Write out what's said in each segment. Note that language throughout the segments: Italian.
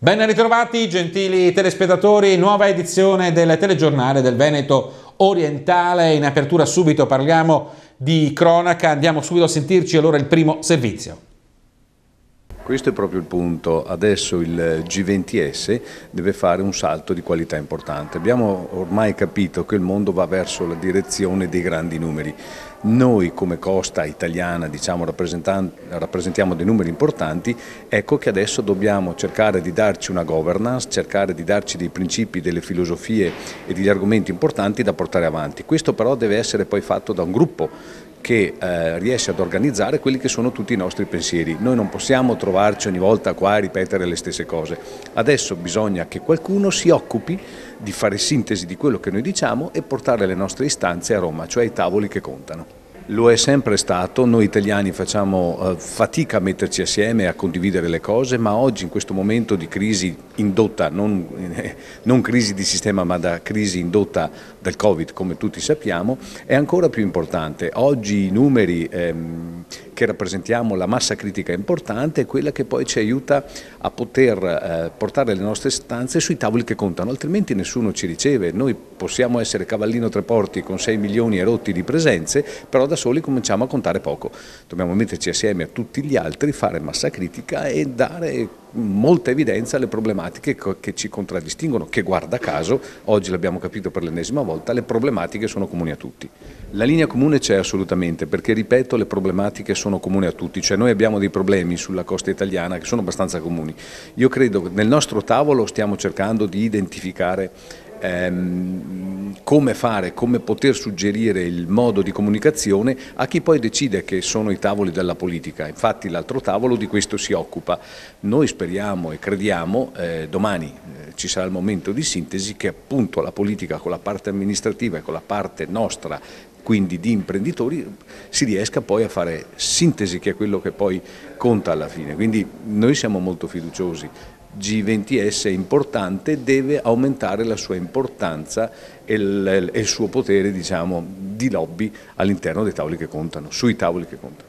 Ben ritrovati gentili telespettatori, nuova edizione del telegiornale del Veneto Orientale. In apertura subito parliamo di cronaca, andiamo subito a sentirci allora il primo servizio. Questo è proprio il punto, adesso il G20S deve fare un salto di qualità importante. Abbiamo ormai capito che il mondo va verso la direzione dei grandi numeri. Noi come costa italiana diciamo, rappresentiamo dei numeri importanti, ecco che adesso dobbiamo cercare di darci una governance, cercare di darci dei principi, delle filosofie e degli argomenti importanti da portare avanti. Questo però deve essere poi fatto da un gruppo che eh, riesce ad organizzare quelli che sono tutti i nostri pensieri. Noi non possiamo trovarci ogni volta qua a ripetere le stesse cose. Adesso bisogna che qualcuno si occupi di fare sintesi di quello che noi diciamo e portare le nostre istanze a Roma, cioè ai tavoli che contano. Lo è sempre stato, noi italiani facciamo eh, fatica a metterci assieme, a condividere le cose, ma oggi in questo momento di crisi indotta, non, non crisi di sistema ma da crisi indotta dal Covid come tutti sappiamo, è ancora più importante. Oggi i numeri ehm, che rappresentiamo la massa critica importante è quella che poi ci aiuta a poter eh, portare le nostre stanze sui tavoli che contano, altrimenti nessuno ci riceve. Noi possiamo essere cavallino tre porti con 6 milioni e rotti di presenze, però da soli cominciamo a contare poco. Dobbiamo metterci assieme a tutti gli altri, fare massa critica e dare molta evidenza le problematiche che ci contraddistinguono, che guarda caso, oggi l'abbiamo capito per l'ennesima volta, le problematiche sono comuni a tutti. La linea comune c'è assolutamente, perché ripeto le problematiche sono comuni a tutti, cioè noi abbiamo dei problemi sulla costa italiana che sono abbastanza comuni. Io credo che nel nostro tavolo stiamo cercando di identificare ehm, come fare, come poter suggerire il modo di comunicazione a chi poi decide che sono i tavoli della politica. Infatti l'altro tavolo di questo si occupa. Noi speriamo e crediamo, eh, domani eh, ci sarà il momento di sintesi, che appunto la politica con la parte amministrativa e con la parte nostra quindi di imprenditori, si riesca poi a fare sintesi, che è quello che poi conta alla fine. Quindi noi siamo molto fiduciosi. G20S è importante deve aumentare la sua importanza e il, e il suo potere diciamo, di lobby all'interno dei tavoli che contano, sui tavoli che contano.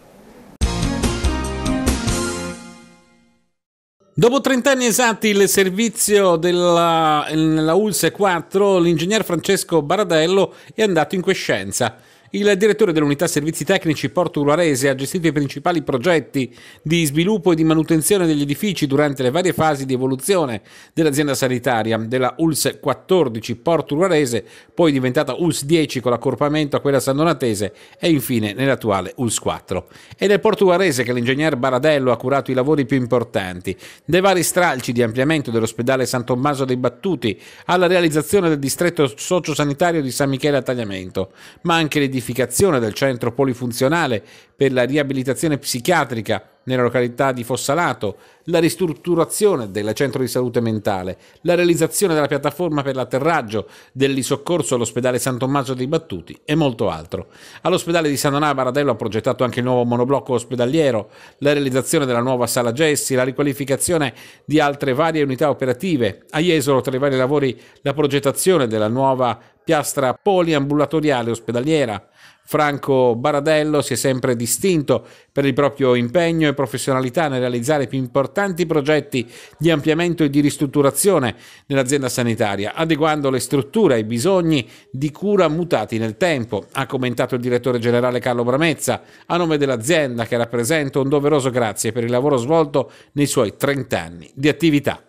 Dopo 30 anni esatti il servizio della, della ULSE 4, l'ingegner Francesco Baradello è andato in crescenza. Il direttore dell'unità servizi tecnici Porto Ularese ha gestito i principali progetti di sviluppo e di manutenzione degli edifici durante le varie fasi di evoluzione dell'azienda sanitaria della ULS 14 Porto Ularese, poi diventata ULS 10 con l'accorpamento a quella sandonatese e infine nell'attuale ULS 4. È nel Porto Ularese che l'ingegner Baradello ha curato i lavori più importanti, dai vari stralci di ampliamento dell'ospedale San Tommaso dei Battuti alla realizzazione del distretto sociosanitario di San Michele a Tagliamento, ma anche l'edificio edificazione del centro polifunzionale per la riabilitazione psichiatrica nella località di Fossalato, la ristrutturazione del centro di salute mentale, la realizzazione della piattaforma per l'atterraggio dell'isoccorso all'ospedale San Tommaso dei Battuti e molto altro. All'ospedale di San Donà Baradello ha progettato anche il nuovo monoblocco ospedaliero, la realizzazione della nuova sala Gessi, la riqualificazione di altre varie unità operative. A Jesolo, tra i vari lavori, la progettazione della nuova piastra poliambulatoriale ospedaliera, Franco Baradello si è sempre distinto per il proprio impegno e professionalità nel realizzare i più importanti progetti di ampliamento e di ristrutturazione nell'azienda sanitaria, adeguando le strutture ai bisogni di cura mutati nel tempo, ha commentato il direttore generale Carlo Bramezza, a nome dell'azienda che rappresenta un doveroso grazie per il lavoro svolto nei suoi 30 anni di attività.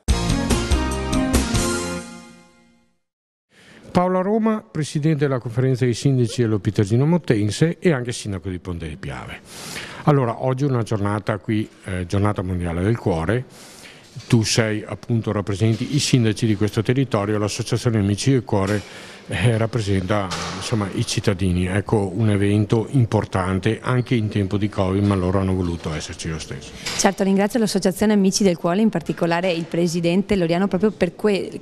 Paola Roma, presidente della conferenza dei sindaci Pitergino Mottense e anche sindaco di Ponte di Piave. Allora, oggi è una giornata qui, eh, giornata mondiale del cuore, tu sei appunto rappresenti i sindaci di questo territorio, l'associazione Amici del Cuore eh, rappresenta insomma, i cittadini. Ecco un evento importante anche in tempo di Covid, ma loro hanno voluto esserci lo stesso. Certo, ringrazio l'associazione Amici del Cuore, in particolare il presidente Loriano, proprio per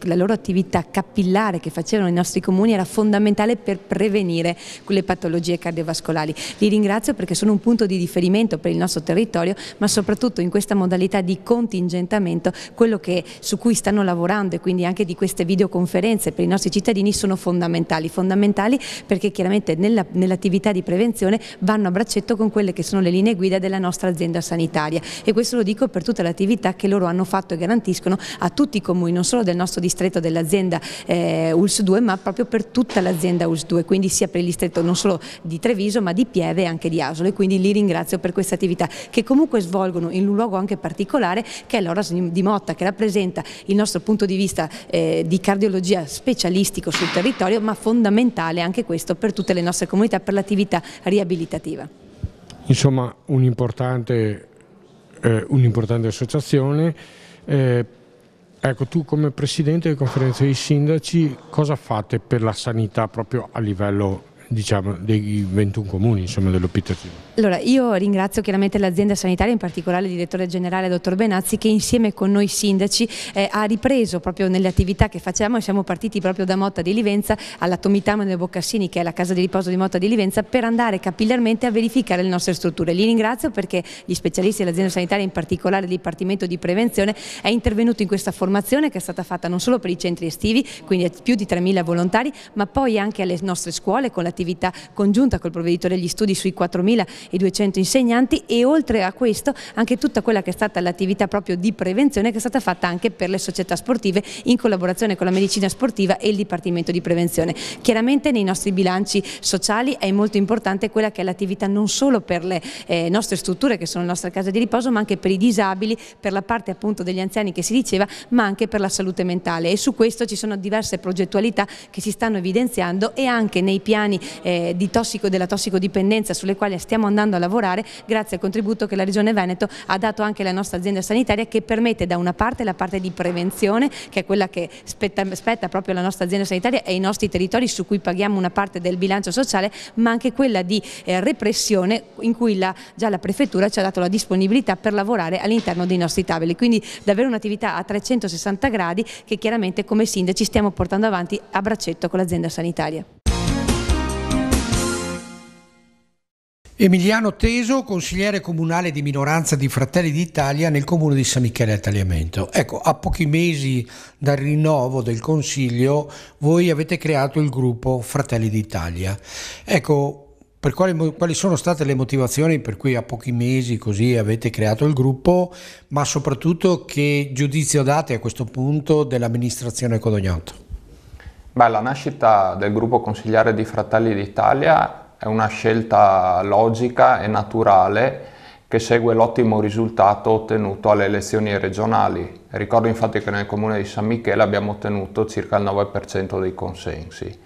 la loro attività capillare che facevano i nostri comuni era fondamentale per prevenire quelle patologie cardiovascolari. Li ringrazio perché sono un punto di riferimento per il nostro territorio, ma soprattutto in questa modalità di contingentamento, quello che, su cui stanno lavorando e quindi anche di queste videoconferenze per i nostri cittadini sono fondamentali fondamentali, fondamentali perché chiaramente nell'attività nell di prevenzione vanno a braccetto con quelle che sono le linee guida della nostra azienda sanitaria e questo lo dico per tutta l'attività che loro hanno fatto e garantiscono a tutti i comuni, non solo del nostro distretto dell'azienda eh, ULS 2 ma proprio per tutta l'azienda ULS 2, quindi sia per il distretto non solo di Treviso ma di Pieve e anche di Asole, quindi li ringrazio per questa attività che comunque svolgono in un luogo anche particolare che è l'Oras di Motta che rappresenta il nostro punto di vista eh, di cardiologia specialistico sul territorio territorio, ma fondamentale anche questo per tutte le nostre comunità, per l'attività riabilitativa. Insomma, eh, un'importante eh, un associazione. Eh, ecco, tu come Presidente della Conferenza dei Sindaci cosa fate per la sanità proprio a livello diciamo, dei 21 comuni dell'OPTC? Allora, io ringrazio chiaramente l'azienda sanitaria, in particolare il direttore generale, dottor Benazzi, che insieme con noi sindaci eh, ha ripreso proprio nelle attività che facciamo, siamo partiti proprio da Motta di Livenza alla Tomitama delle Boccassini, che è la casa di riposo di Motta di Livenza, per andare capillarmente a verificare le nostre strutture. Li ringrazio perché gli specialisti dell'azienda sanitaria, in particolare il Dipartimento di Prevenzione, è intervenuto in questa formazione che è stata fatta non solo per i centri estivi, quindi più di 3.000 volontari, ma poi anche alle nostre scuole con l'attività congiunta col provveditore degli studi sui 4.000 e 200 insegnanti e oltre a questo anche tutta quella che è stata l'attività proprio di prevenzione che è stata fatta anche per le società sportive in collaborazione con la medicina sportiva e il Dipartimento di Prevenzione. Chiaramente nei nostri bilanci sociali è molto importante quella che è l'attività non solo per le eh, nostre strutture che sono la nostra casa di riposo ma anche per i disabili, per la parte appunto degli anziani che si diceva ma anche per la salute mentale e su questo ci sono diverse progettualità che si stanno evidenziando e anche nei piani eh, di tossico, della tossicodipendenza sulle quali stiamo andando andando a lavorare grazie al contributo che la Regione Veneto ha dato anche alla nostra azienda sanitaria che permette da una parte la parte di prevenzione che è quella che spetta, spetta proprio alla nostra azienda sanitaria e ai nostri territori su cui paghiamo una parte del bilancio sociale ma anche quella di eh, repressione in cui la, già la prefettura ci ha dato la disponibilità per lavorare all'interno dei nostri tavoli quindi davvero un'attività a 360 gradi che chiaramente come sindaci stiamo portando avanti a braccetto con l'azienda sanitaria. Emiliano Teso, consigliere comunale di minoranza di Fratelli d'Italia nel comune di San Michele a Tagliamento. Ecco, a pochi mesi dal rinnovo del consiglio voi avete creato il gruppo Fratelli d'Italia. Ecco, quali, quali sono state le motivazioni per cui a pochi mesi così avete creato il gruppo, ma soprattutto che giudizio date a questo punto dell'amministrazione Codognato? Beh, la nascita del gruppo consigliare di Fratelli d'Italia è una scelta logica e naturale che segue l'ottimo risultato ottenuto alle elezioni regionali. Ricordo infatti che nel comune di San Michele abbiamo ottenuto circa il 9% dei consensi.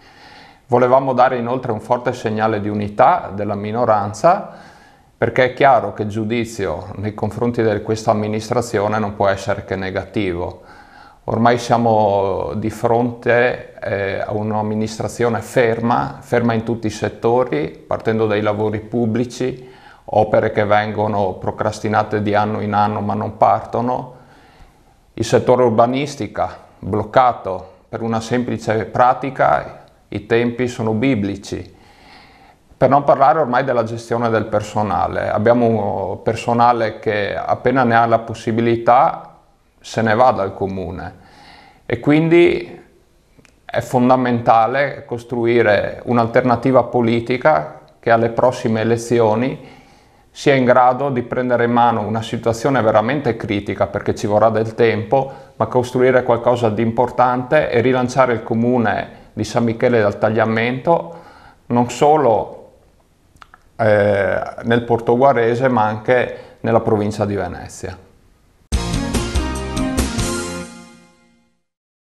Volevamo dare inoltre un forte segnale di unità della minoranza perché è chiaro che il giudizio nei confronti di questa amministrazione non può essere che negativo. Ormai siamo di fronte eh, a un'amministrazione ferma, ferma in tutti i settori, partendo dai lavori pubblici, opere che vengono procrastinate di anno in anno ma non partono, il settore urbanistica bloccato per una semplice pratica, i tempi sono biblici. Per non parlare ormai della gestione del personale, abbiamo un personale che appena ne ha la possibilità se ne va dal comune e quindi è fondamentale costruire un'alternativa politica che alle prossime elezioni sia in grado di prendere in mano una situazione veramente critica perché ci vorrà del tempo, ma costruire qualcosa di importante e rilanciare il comune di San Michele dal Tagliamento non solo eh, nel Guarese ma anche nella provincia di Venezia.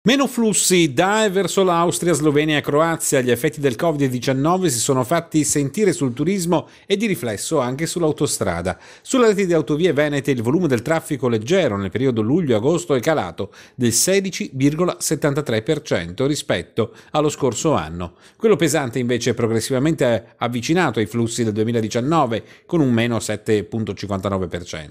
Meno flussi da e verso l'Austria, Slovenia e Croazia. Gli effetti del Covid-19 si sono fatti sentire sul turismo e di riflesso anche sull'autostrada. Sulla rete di autovie venete il volume del traffico leggero nel periodo luglio-agosto è calato del 16,73% rispetto allo scorso anno. Quello pesante invece è progressivamente avvicinato ai flussi del 2019 con un meno 7,59%.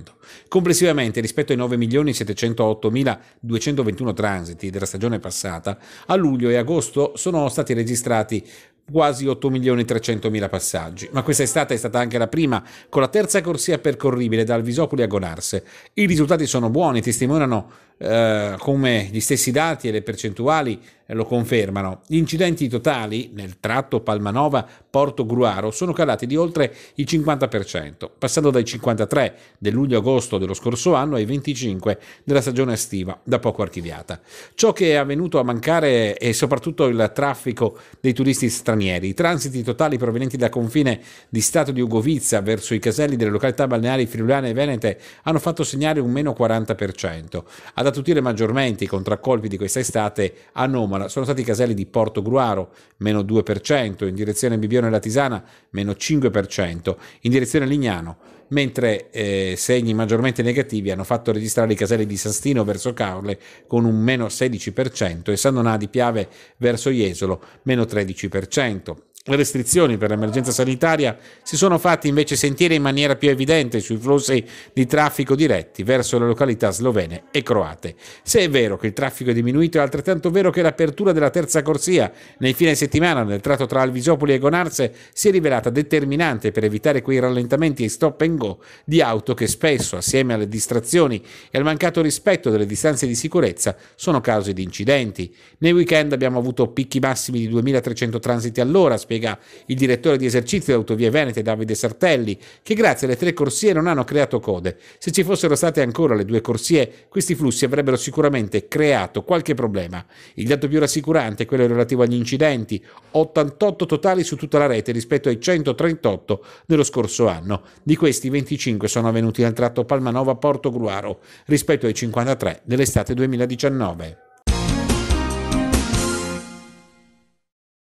Complessivamente rispetto ai 9.708.221 transiti della stagione stagione passata, a luglio e agosto sono stati registrati quasi 8 milioni e 300 mila passaggi, ma questa estate è stata anche la prima con la terza corsia percorribile dal Visopoli a Gonarse. I risultati sono buoni, testimoniano eh, come gli stessi dati e le percentuali lo confermano. Gli incidenti totali nel tratto Palmanova-Porto Gruaro sono calati di oltre il 50%, passando dai 53 del luglio-agosto dello scorso anno ai 25 della stagione estiva, da poco archiviata. Ciò che è venuto a mancare è soprattutto il traffico dei turisti stranieri. I transiti totali provenienti dal confine di Stato di Ugovizia verso i caselli delle località balneari friulane e venete hanno fatto segnare un meno 40%. Ad attutire maggiormente i contraccolpi di questa estate a Somala, sono stati i caselli di Porto Gruaro, meno 2%, in direzione Bibione Latisana, meno 5%, in direzione Lignano, mentre eh, segni maggiormente negativi hanno fatto registrare i caselli di Sastino verso Caorle con un meno 16% e San Donà di Piave verso Jesolo, meno 13%. Le restrizioni per l'emergenza sanitaria, si sono fatte invece sentire in maniera più evidente sui flussi di traffico diretti verso le località slovene e croate. Se è vero che il traffico è diminuito, è altrettanto vero che l'apertura della terza corsia nei fine settimana nel tratto tra Alvisopoli e Gonarse si è rivelata determinante per evitare quei rallentamenti e stop and go di auto che spesso, assieme alle distrazioni e al mancato rispetto delle distanze di sicurezza, sono cause di incidenti. Nei weekend abbiamo avuto picchi massimi di 2300 transiti all'ora, spiegando spiega il direttore di esercizio di Autovie Venete Davide Sartelli, che grazie alle tre corsie non hanno creato code. Se ci fossero state ancora le due corsie, questi flussi avrebbero sicuramente creato qualche problema. Il dato più rassicurante è quello relativo agli incidenti, 88 totali su tutta la rete rispetto ai 138 dello scorso anno. Di questi 25 sono avvenuti nel tratto Palmanova-Porto Gruaro rispetto ai 53 dell'estate 2019.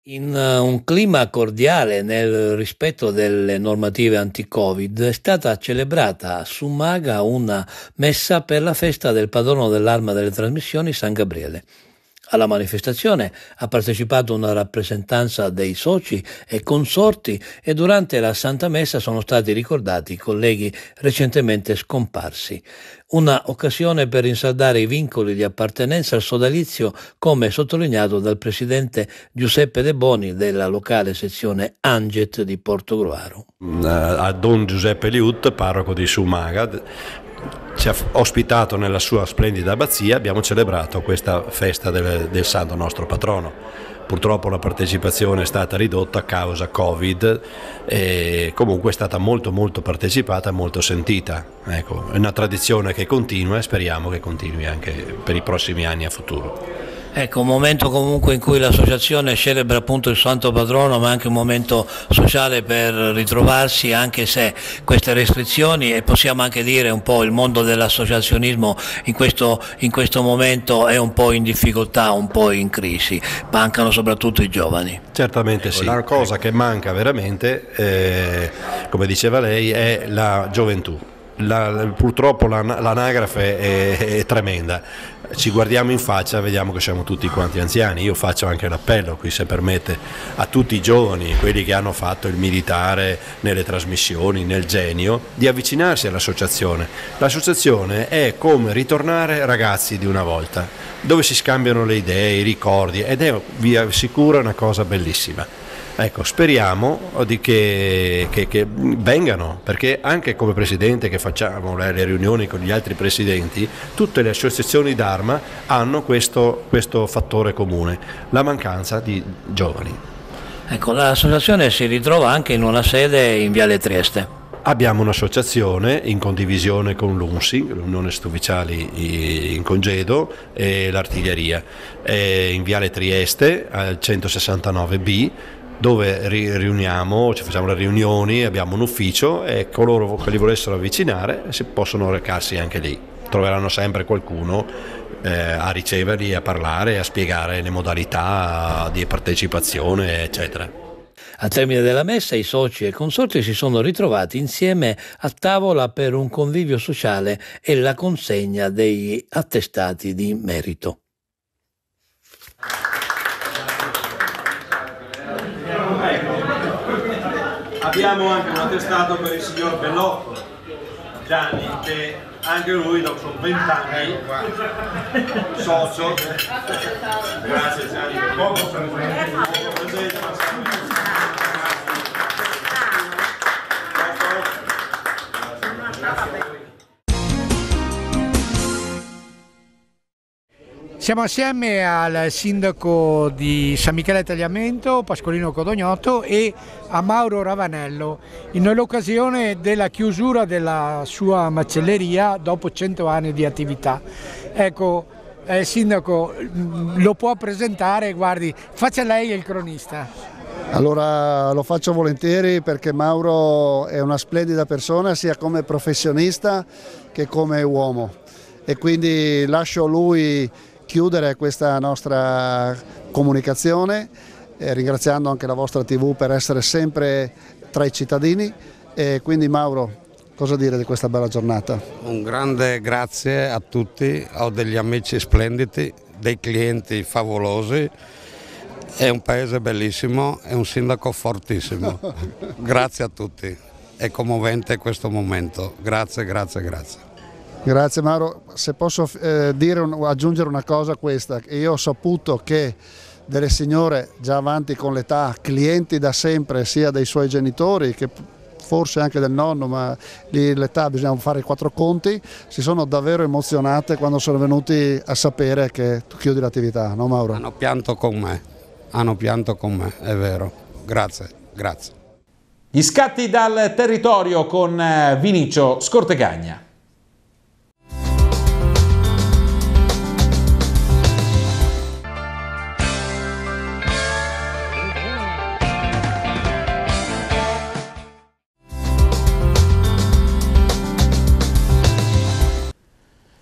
In eh, un clima cordiale nel rispetto delle normative anti-Covid è stata celebrata a Sumaga una messa per la festa del padrono dell'arma delle trasmissioni San Gabriele. Alla manifestazione ha partecipato una rappresentanza dei soci e consorti e durante la Santa Messa sono stati ricordati i colleghi recentemente scomparsi. Una occasione per insaldare i vincoli di appartenenza al sodalizio, come sottolineato dal presidente Giuseppe De Boni della locale sezione Anget di Portogroaro. Eh, a Don Giuseppe Liut, parroco di Sumaga, ci ha ospitato nella sua splendida abbazia, abbiamo celebrato questa festa del, del santo nostro patrono purtroppo la partecipazione è stata ridotta a causa Covid e comunque è stata molto molto partecipata, molto sentita. Ecco, è una tradizione che continua e speriamo che continui anche per i prossimi anni a futuro. Ecco, un momento comunque in cui l'associazione celebra appunto il santo patrono, ma anche un momento sociale per ritrovarsi, anche se queste restrizioni e possiamo anche dire un po' il mondo dell'associazionismo in questo, in questo momento è un po' in difficoltà, un po' in crisi, mancano soprattutto i giovani. Certamente ecco, sì. La cosa che manca veramente, eh, come diceva lei, è la gioventù. La, purtroppo l'anagrafe è, è tremenda ci guardiamo in faccia e vediamo che siamo tutti quanti anziani. Io faccio anche l'appello qui, se permette, a tutti i giovani, quelli che hanno fatto il militare nelle trasmissioni, nel genio, di avvicinarsi all'associazione. L'associazione è come ritornare ragazzi di una volta, dove si scambiano le idee, i ricordi ed è, vi assicuro, una cosa bellissima. Ecco, speriamo che, che, che, vengano, perché anche come presidente che facciamo le, le, riunioni con gli altri presidenti, tutte le associazioni d'arma hanno questo, questo fattore comune, la mancanza di giovani. Ecco, l'associazione si ritrova anche in una sede in Viale Trieste. Abbiamo un'associazione in condivisione con l'UNSI, l'Unione Stufficiali in Congedo e l'artiglieria, È in Viale Trieste al 169B dove ri- riuniamo, ci facciamo le riunioni, abbiamo un ufficio e coloro che li volessero avvicinare si possono recarsi anche lì. Troveranno sempre qualcuno eh, a riceverli, a parlare, a spiegare le modalità di partecipazione, eccetera. Al termine della messa i soci e i consorti si sono ritrovati insieme a tavola per un convivio sociale e la consegna degli attestati di merito. abbiamo anche un attestato per il signor Bellocco Gianni che anche lui dopo 20 anni socio grazie Gianni Siamo assieme al sindaco di San Michele Tagliamento, Pasqualino Codognotto e a Mauro Ravanello in nell'occasione della chiusura della sua macelleria dopo 100 anni di attività. Ecco, eh, sindaco, lo può presentare, guardi, faccia lei il cronista. Allora lo faccio volentieri perché Mauro è una splendida persona sia come professionista che come uomo e quindi lascio lui chiudere questa nostra comunicazione eh, ringraziando anche la vostra TV per essere sempre tra i cittadini e quindi Mauro cosa dire di questa bella giornata? Un grande grazie a tutti, ho degli amici splendidi, dei clienti favolosi, è un paese bellissimo e un sindaco fortissimo. grazie a tutti, è commovente questo momento, grazie, grazie, grazie. Grazie Mauro, se posso eh, un, aggiungere una cosa a questa, io ho saputo che delle signore già avanti con l'età, clienti da sempre sia dei suoi genitori che forse anche del nonno, ma l'età bisogna fare i quattro conti, si sono davvero emozionate quando sono venuti a sapere che tu chiudi l'attività, no Mauro? Hanno pianto con me, hanno pianto con me, è vero, grazie, grazie. Gli scatti dal territorio con eh, Vinicio Scortegagna.